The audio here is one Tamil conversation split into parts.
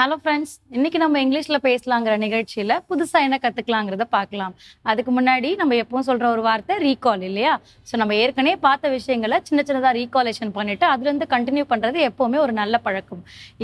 ஹலோ ஃப்ரெண்ட்ஸ் இன்னைக்கு நம்ம இங்கிலீஷில் பேசலாங்கிற நிகழ்ச்சியில் புதுசாக என்ன கற்றுக்கலாங்கிறத பார்க்கலாம் அதுக்கு முன்னாடி நம்ம எப்பவும் சொல்கிற ஒரு வார்த்தை ரீகால் இல்லையா ஸோ நம்ம ஏற்கனவே பார்த்த விஷயங்களை சின்ன சின்னதாக ரீகாலேஷன் பண்ணிவிட்டு அதுலேருந்து கண்டினியூ பண்ணுறது எப்போவுமே ஒரு நல்ல பழக்கம்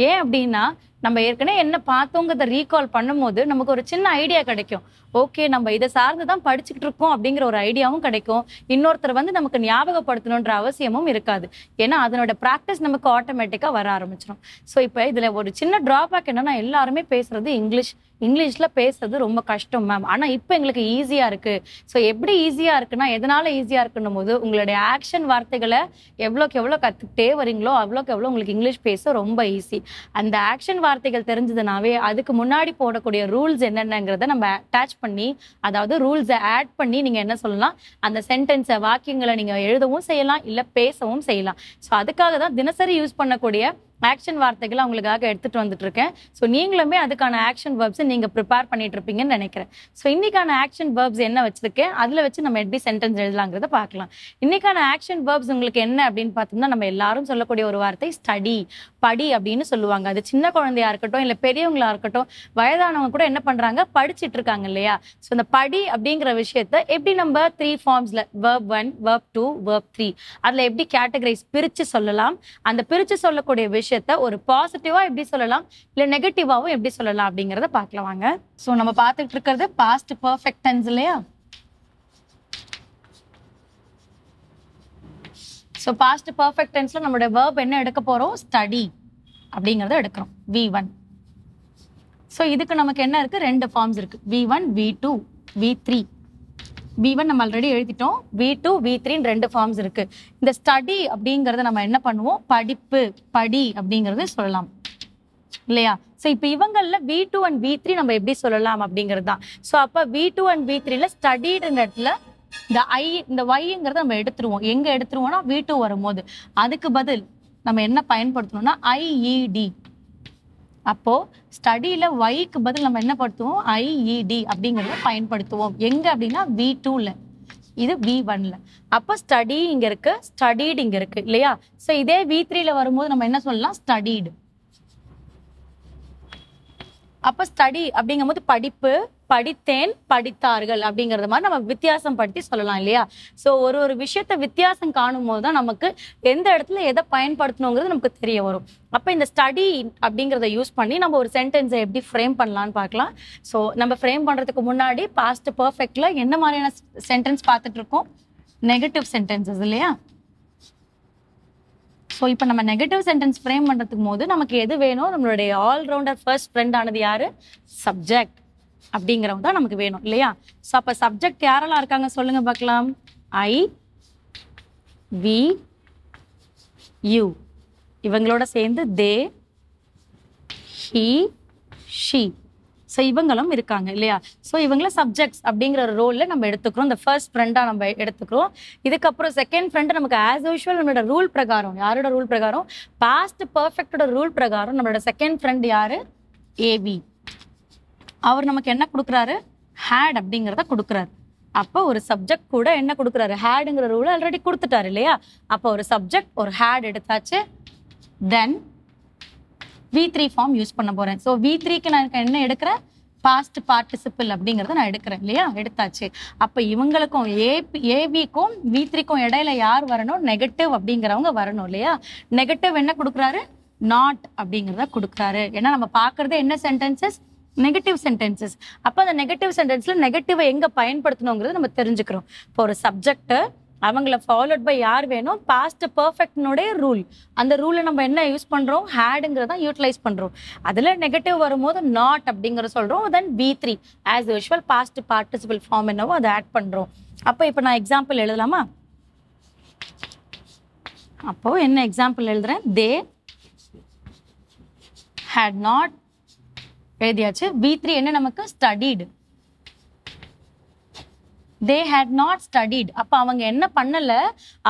ஏன் அப்படின்னா நம்ம ஏற்கனவே என்ன பார்த்தோங்கிறத ரீகால் பண்ணும்போது நமக்கு ஒரு சின்ன ஐடியா கிடைக்கும் ஓகே நம்ம இதை சார்ந்து தான் படிச்சுக்கிட்டு இருக்கோம் அப்படிங்கிற ஒரு ஐடியாவும் கிடைக்கும் இன்னொருத்தர் வந்து நமக்கு ஞாபகப்படுத்தணுன்ற அவசியமும் இருக்காது ஏன்னா அதனோட ப்ராக்டிஸ் நமக்கு ஆட்டோமேட்டிக்காக வர ஆரம்பிச்சிடும் ஸோ இப்போ இதில் ஒரு சின்ன ட்ராபேக் என்னன்னா எல்லாருமே பேசுறது இங்கிலீஷ் இங்கிலீஷில் பேசுறது ரொம்ப கஷ்டம் மேம் ஆனால் இப்போ எங்களுக்கு ஈஸியாக இருக்குது ஸோ எப்படி ஈஸியாக இருக்குன்னா எதனால் ஈஸியாக இருக்குன்னும் போது உங்களுடைய ஆக்ஷன் வார்த்தைகளை எவ்வளோக்கு எவ்வளோ கற்றுக்கிட்டே வரீங்களோ அவ்வளோக்கு எவ்வளோ உங்களுக்கு இங்கிலீஷ் பேச ரொம்ப ஈஸி அந்த ஆக்ஷன் வார்த்தைகள் தெரிஞ்சதுனாவே அதுக்கு முன்னாடி போடக்கூடிய ரூல்ஸ் என்னென்னங்கிறத நம்ம அட்டாச் பண்ணி அதாவது ரூல்ஸை ஆட் பண்ணி நீங்கள் என்ன சொல்லலாம் அந்த சென்டென்ஸை வாக்கியங்களை நீங்கள் எழுதவும் செய்யலாம் இல்லை பேசவும் செய்யலாம் ஸோ அதுக்காக தான் தினசரி யூஸ் பண்ணக்கூடிய ஆக்ஷன் வார்த்தைகளை அவங்களுக்காக எடுத்துகிட்டு வந்துட்டு இருக்கேன் ஸோ நீங்களுமே அதுக்கான ஆக்ஷன் வேர்ப்ஸை நீங்கள் ப்ரிப்பேர் பண்ணிட்டு இருப்பீங்கன்னு நினைக்கிறேன் ஸோ இன்னைக்கான ஆக்ஷன் வேர்ப்ஸ் என்ன வச்சிருக்கேன் அதில் வச்சு நம்ம எப்படி சென்டென்ஸ் எழுதலாங்கிறத பார்க்கலாம் இன்னைக்கான ஆக்ஷன் வேர்ப்ஸ் உங்களுக்கு என்ன அப்படின்னு பார்த்தோம்னா நம்ம எல்லாரும் சொல்லக்கூடிய ஒரு வார்த்தை ஸ்டடி படி அப்படின்னு சொல்லுவாங்க அது சின்ன குழந்தையா இருக்கட்டும் இல்லை பெரியவங்களா இருக்கட்டும் வயதானவங்க கூட என்ன பண்ணுறாங்க படிச்சுட்டு இருக்காங்க இல்லையா ஸோ இந்த படி அப்படிங்கிற விஷயத்த எப்படி நம்ம த்ரீ ஃபார்ம்ஸில் verb one verb two verb three அதில் எப்படி கேட்டகரைஸ் பிரித்து சொல்லலாம் அந்த பிரித்து சொல்லக்கூடிய விஷயத்த ஒரு பாசிட்டிவா எப்படி சொல்லலாம் இல்லை நெகட்டிவாவும் எப்படி சொல்லலாம் அப்படிங்கிறத பாக்கலாம் வாங்க ஸோ நம்ம பார்த்துட்டு இருக்கிறது பாஸ்ட் பர்ஃபெக்ட் டென்ஸ் இல்லையா ஸோ பாஸ்ட் பர்ஃபெக்ட் டென்ஸில் நம்மளுடைய வேர்ப் என்ன எடுக்க போகிறோம் ஸ்டடி அப்படிங்கிறத எடுக்கிறோம் வி ஒன் ஸோ இதுக்கு நமக்கு என்ன இருக்குது ரெண்டு ஃபார்ம்ஸ் இருக்குது V one V two V three V one நம்ம ஆல்ரெடி எழுதிட்டோம் வி டூ வி த்ரீன்னு ரெண்டு ஃபார்ம்ஸ் இருக்குது இந்த ஸ்டடி அப்படிங்கிறத நம்ம என்ன பண்ணுவோம் படிப்பு படி அப்படிங்கிறத சொல்லலாம் இல்லையா ஸோ இப்போ இவங்களில் V two and V three நம்ம எப்படி சொல்லலாம் அப்படிங்கிறது தான் ஸோ அப்போ வி டூ அண்ட் வி த்ரீல ஸ்டடின்ற இடத்துல இந்த ஐ இந்த ஒய்ங்கிறத நம்ம எடுத்துருவோம் எங்கே எடுத்துருவோம்னா வீட்டு வரும்போது அதுக்கு பதில் நம்ம என்ன பயன்படுத்தணும்னா ஐஇடி e அப்போது ஸ்டடியில் ஒய்க்கு பதில் நம்ம என்ன படுத்துவோம் ஐஇடி e அப்படிங்கிறத பயன்படுத்துவோம் எங்கே அப்படின்னா வி டூவில் இது வி ஒன்ல அப்போ ஸ்டடி இங்கே இருக்கு ஸ்டடீடு இங்கே இருக்குது இல்லையா ஸோ இதே வி த்ரீல வரும்போது நம்ம என்ன சொல்லலாம் ஸ்டடீடு அப்போ ஸ்டடி அப்படிங்கும் போது படிப்பு படித்தேன் படித்தார்கள் அப்படிங்கிறத மாதிரி நம்ம வித்தியாசம் படுத்தி சொல்லலாம் இல்லையா ஸோ ஒரு ஒரு விஷயத்த வித்தியாசம் காணும் போது தான் நமக்கு எந்த இடத்துல எதை பயன்படுத்தணுங்கிறது நமக்கு தெரிய வரும் அப்போ இந்த ஸ்டடி அப்படிங்கிறத யூஸ் பண்ணி நம்ம ஒரு சென்டென்ஸை எப்படி ஃப்ரேம் பண்ணலான்னு பார்க்கலாம் ஸோ நம்ம ஃப்ரேம் பண்ணுறதுக்கு முன்னாடி பாஸ்ட் பர்ஃபெக்ட்ல என்ன மாதிரியான சென்டென்ஸ் பார்த்துட்டு இருக்கோம் நெகட்டிவ் சென்டென்சஸ் இல்லையா ஸோ இப்போ நம்ம நெகட்டிவ் சென்டென்ஸ் ஃப்ரேம் பண்ணுறதுக்கு போது நமக்கு எது வேணும் நம்மளுடைய ஆல்ரவுண்டர் ஃபர்ஸ்ட் ஃப்ரெண்ட் ஆனது யார் சப்ஜெக்ட் அப்படிங்கிறவங்க தான் நமக்கு வேணும் இல்லையா ஸோ அப்போ சப்ஜெக்ட் யாரெல்லாம் இருக்காங்க சொல்லுங்க பார்க்கலாம் ஐ வி யூ இவங்களோட சேர்ந்து தே ஹி ஷீ ஸோ இவங்களும் இருக்காங்க இல்லையா ஸோ இவங்கள சப்ஜெக்ட்ஸ் அப்படிங்கிற ஒரு ரோலில் நம்ம எடுத்துக்கிறோம் இந்த ஃபர்ஸ்ட் ஃப்ரெண்டாக நம்ம எடுத்துக்கிறோம் இதுக்கப்புறம் செகண்ட் ஃப்ரெண்டு நமக்கு ஆஸ் யூஷுவல் நம்மளோட ரூல் பிரகாரம் யாரோட ரூல் பிரகாரம் பாஸ்ட் பர்ஃபெக்டோட ரூல் பிரகாரம் நம்மளோட செகண்ட் ஃப்ரெண்ட் யார் ஏபி அவர் நமக்கு என்ன கொடுக்குறாரு ஹேட் அப்படிங்கிறத கொடுக்குறாரு அப்போ ஒரு சப்ஜெக்ட் கூட என்ன கொடுக்குறாரு ஹேடுங்கிற ரூல் ஆல்ரெடி கொடுத்துட்டாரு இல்லையா அப்போ ஒரு சப்ஜெக்ட் ஒரு ஹேட் எடுத்தாச்சு then V three form use பண்ண போகிறேன் ஸோ வி த்ரீக்கு நான் என்ன எடுக்கிறேன் பாஸ்ட் பார்ட்டிசிபிள் அப்படிங்கிறத நான் எடுக்கிறேன் இல்லையா எடுத்தாச்சு அப்போ இவங்களுக்கும் ஏபி ஏபிக்கும் வி த்ரீக்கும் இடையில யார் வரணும் நெகட்டிவ் அப்படிங்கிறவங்க வரணும் இல்லையா நெகட்டிவ் என்ன கொடுக்குறாரு நாட் அப்படிங்கிறத கொடுக்குறாரு ஏன்னா நம்ம பார்க்குறது என்ன சென்டென்சஸ் நெகட்டிவ் சென்டென்சஸ் அப்போ அந்த நெகட்டிவ் சென்டென்ஸில் நெகட்டிவை எங்கே பயன்படுத்தணுங்கிறது நம்ம தெரிஞ்சுக்கிறோம் இப்போ ஒரு சப்ஜெக்ட்டு அவங்கள ஃபாலோட் பை யார் வேணும் பாஸ்ட் பர்ஃபெக்ட்னுடைய ரூல் அந்த ரூலை நம்ம என்ன யூஸ் பண்ணுறோம் ஹேடுங்கிறத யூட்டிலைஸ் பண்ணுறோம் அதில் நெகட்டிவ் வரும்போது நாட் அப்படிங்கிற சொல்கிறோம் then V three as usual past participle form என்னவோ அதை ஆட் பண்ணுறோம் அப்போ இப்போ நான் எக்ஸாம்பிள் எழுதலாமா அப்போது என்ன எக்ஸாம்பிள் எழுதுகிறேன் தே ஹேட் நாட் எழுதியாச்சு பி த்ரீ என்ன நமக்கு studied they had not studied அப்போ அவங்க என்ன பண்ணலை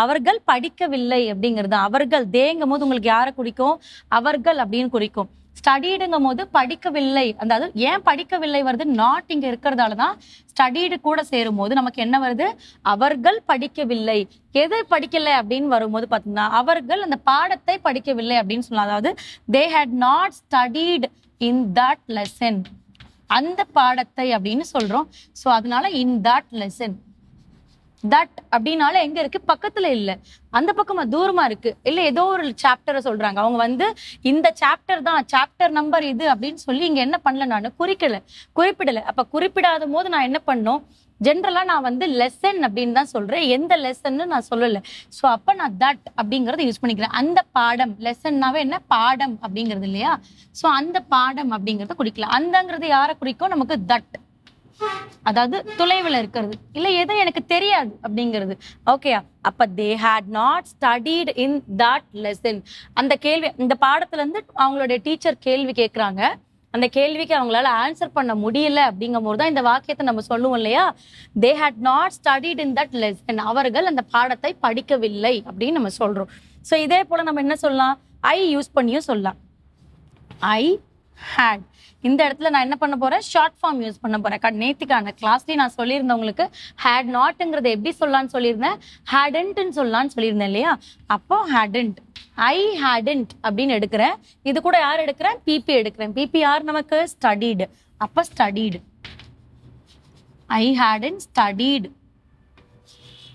அவர்கள் படிக்கவில்லை அப்படிங்கிறது அவர்கள் தேங்கும் போது உங்களுக்கு யாரை குறிக்கும் அவர்கள் அப்படின்னு குறிக்கும் ஸ்டடீடுங்கும் போது படிக்கவில்லை அதாவது ஏன் படிக்கவில்லை வருது நாட் இங்கே இருக்கிறதால தான் ஸ்டடீடு கூட சேரும் போது நமக்கு என்ன வருது அவர்கள் படிக்கவில்லை எது படிக்கலை அப்படின்னு வரும்போது பார்த்தீங்கன்னா அவர்கள் அந்த பாடத்தை படிக்கவில்லை அப்படின்னு சொல்லலாம் அதாவது they had not studied in that lesson அந்த பாடத்தை அப்படின்னு சொல்றோம் ஸோ அதனால இன் தட் லெசன் தட் அப்படின்னால எங்க இருக்கு பக்கத்துல இல்ல அந்த பக்கமா தூரமா இருக்கு இல்ல ஏதோ ஒரு சாப்டரை சொல்றாங்க அவங்க வந்து இந்த சாப்டர் தான் சாப்டர் நம்பர் இது அப்படின்னு சொல்லி இங்க என்ன பண்ணல நான் குறிக்கல குறிப்பிடல அப்ப குறிப்பிடாத போது நான் என்ன பண்ணோம் ஜென்ரலா நான் வந்து லெசன் அப்படின்னு தான் சொல்றேன் எந்த லெசன்னு நான் சொல்லல ஸோ அப்ப நான் தட் அப்படிங்கறத யூஸ் பண்ணிக்கிறேன் அந்த பாடம் லெசன்னாவே என்ன பாடம் அப்படிங்கிறது இல்லையா ஸோ அந்த பாடம் அப்படிங்கறத குறிக்கலாம் அந்தங்கிறது யாரை குறிக்கும் நமக்கு தட் அதாவது தொலைவில் இருக்கிறது இல்லை எதுவும் எனக்கு தெரியாது அப்படிங்கிறது ஓகேயா அப்போ they had not studied in that lesson அந்த கேள்வி இந்த பாடத்திலேருந்து அவங்களுடைய டீச்சர் கேள்வி கேட்குறாங்க அந்த கேள்விக்கு அவங்களால ஆன்சர் பண்ண முடியல அப்படிங்கும் தான் இந்த வாக்கியத்தை நம்ம சொல்லுவோம் இல்லையா they had not studied in that lesson அவர்கள் அந்த பாடத்தை படிக்கவில்லை அப்படின்னு நம்ம சொல்கிறோம் ஸோ இதே போல் நம்ம என்ன சொல்லலாம் ஐ யூஸ் பண்ணியும் சொல்லலாம் ஐ ஹேட் இந்த இடத்துல நான் என்ன பண்ண போறேன் ஷார்ட் ஃபார்ம் யூஸ் பண்ண போறேன் போகிறேன் நேத்திக்கான கிளாஸ்லேயும் நான் சொல்லியிருந்தேன் உங்களுக்கு ஹேட் நாட்டுங்கிறத எப்படி சொல்லலான்னு சொல்லியிருந்தேன் ஹேடன்ட்னு சொல்லலாம்னு சொல்லியிருந்தேன் இல்லையா அப்போ ஹேடன்ட் ஐ ஹேடன்ட் அப்படின்னு எடுக்கிறேன் இது கூட யார் எடுக்கிறேன் பிபி எடுக்கிறேன் பிபி யார் நமக்கு ஸ்டடீடு அப்போ studied I hadn't studied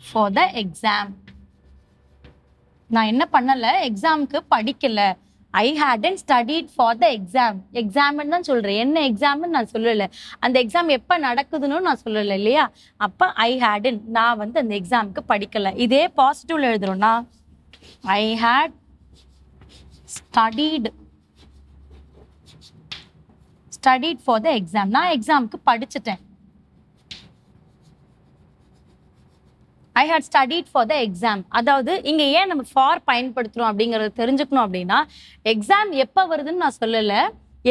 for the exam நான் என்ன பண்ணலை எக்ஸாமுக்கு படிக்கலை I hadn't studied for the exam எக்ஸாம்னு தான் சொல்கிறேன் என்ன எக்ஸாம்னு நான் சொல்லலை அந்த எக்ஸாம் எப்போ நடக்குதுன்னு நான் சொல்லலை இல்லையா அப்போ ஐ ஹேடன் நான் வந்து அந்த எக்ஸாமுக்கு படிக்கலை இதே பாசிட்டிவ்ல எழுதுகிறோன்னா I had studied studied for the exam நான் எக்ஸாமுக்கு படிச்சுட்டேன் I had studied for the exam அதாவது இங்கே ஏன் நம்ம ஃபார் பயன்படுத்துகிறோம் அப்படிங்கிறத தெரிஞ்சுக்கணும் அப்படின்னா எக்ஸாம் எப்போ வருதுன்னு நான் சொல்லலை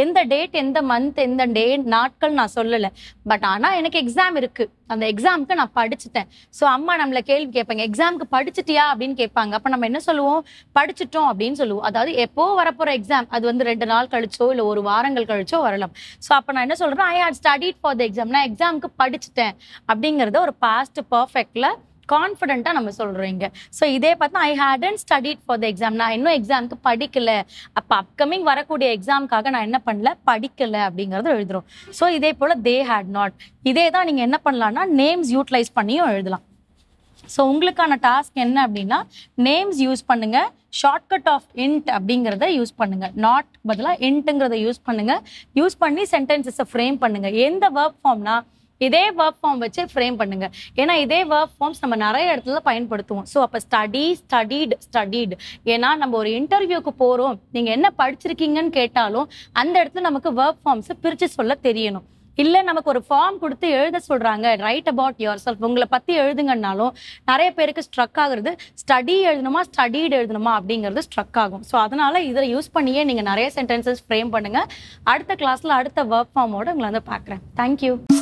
எந்த டேட் எந்த மந்த் எந்த டே நாட்கள் நான் சொல்லலை பட் ஆனால் எனக்கு எக்ஸாம் இருக்குது அந்த எக்ஸாமுக்கு நான் படிச்சுட்டேன் ஸோ அம்மா நம்மளை கேள்வி கேட்பாங்க எக்ஸாமுக்கு படிச்சுட்டியா அப்படின்னு கேட்பாங்க அப்போ நம்ம என்ன சொல்லுவோம் படிச்சுட்டோம் அப்படின்னு சொல்லுவோம் அதாவது எப்போ வரப்போகிற எக்ஸாம் அது வந்து ரெண்டு நாள் கழிச்சோ இல்லை ஒரு வாரங்கள் கழிச்சோ வரலாம் ஸோ அப்போ நான் என்ன சொல்கிறேன் I had studied for the exam நான் எக்ஸாமுக்கு படிச்சுட்டேன் அப்படிங்கிறத ஒரு பாஸ்ட் பர்ஃபெக்டில் கான்ஃபிடென்ட்டாக நம்ம சொல்கிறீங்க ஸோ இதே பார்த்தா I hadn't studied for the exam நான் இன்னும் எக்ஸாமுக்கு படிக்கலை அப்போ அப்கமிங் வரக்கூடிய எக்ஸாமுக்காக நான் என்ன பண்ணல படிக்கலை அப்படிங்கிறத எழுதுகிறோம் ஸோ இதே போல் தே ஹேட் நாட் இதே தான் நீங்கள் என்ன பண்ணலான்னா நேம்ஸ் யூட்டிலைஸ் பண்ணியும் எழுதலாம் ஸோ உங்களுக்கான டாஸ்க் என்ன அப்படின்னா நேம்ஸ் யூஸ் பண்ணுங்க ஷார்ட்கட் ஆஃப் இன்ட் அப்படிங்கிறத யூஸ் பண்ணுங்க நாட் பதிலாக இன்ட்டுங்கிறத யூஸ் பண்ணுங்க யூஸ் பண்ணி சென்டென்சஸை ஃப்ரேம் பண்ணுங்க எந்த வேர்க் ஃபார்ம்னா இதே வேர்ப் ஃபார்ம் வச்சு ஃப்ரேம் பண்ணுங்க ஏன்னா இதே வேர்ப் ஃபார்ம்ஸ் நம்ம நிறைய இடத்துல பயன்படுத்துவோம் ஸோ அப்போ ஸ்டடி ஸ்டடீடு ஸ்டடீடு ஏன்னா நம்ம ஒரு இன்டர்வியூக்கு போகிறோம் நீங்கள் என்ன படிச்சிருக்கீங்கன்னு கேட்டாலும் அந்த இடத்துல நமக்கு வேர்ப் ஃபார்ம்ஸை பிரித்து சொல்ல தெரியணும் இல்லை நமக்கு ஒரு ஃபார்ம் கொடுத்து எழுத சொல்கிறாங்க ரைட் அபவுட் யுவர் செல்ஃப் உங்களை பற்றி எழுதுங்கன்னாலும் நிறைய பேருக்கு ஸ்ட்ரக் ஆகுறது ஸ்டடி எழுதணுமா ஸ்டடீடு எழுதணுமா அப்படிங்கிறது ஸ்ட்ரக் ஆகும் ஸோ அதனால் இதில் யூஸ் பண்ணியே நீங்கள் நிறைய சென்டென்சஸ் ஃப்ரேம் பண்ணுங்கள் அடுத்த கிளாஸில் அடுத்த ஒர்க் ஃபார்மோடு உங்களை வந்து பார்க்குறேன் தேங்க்யூ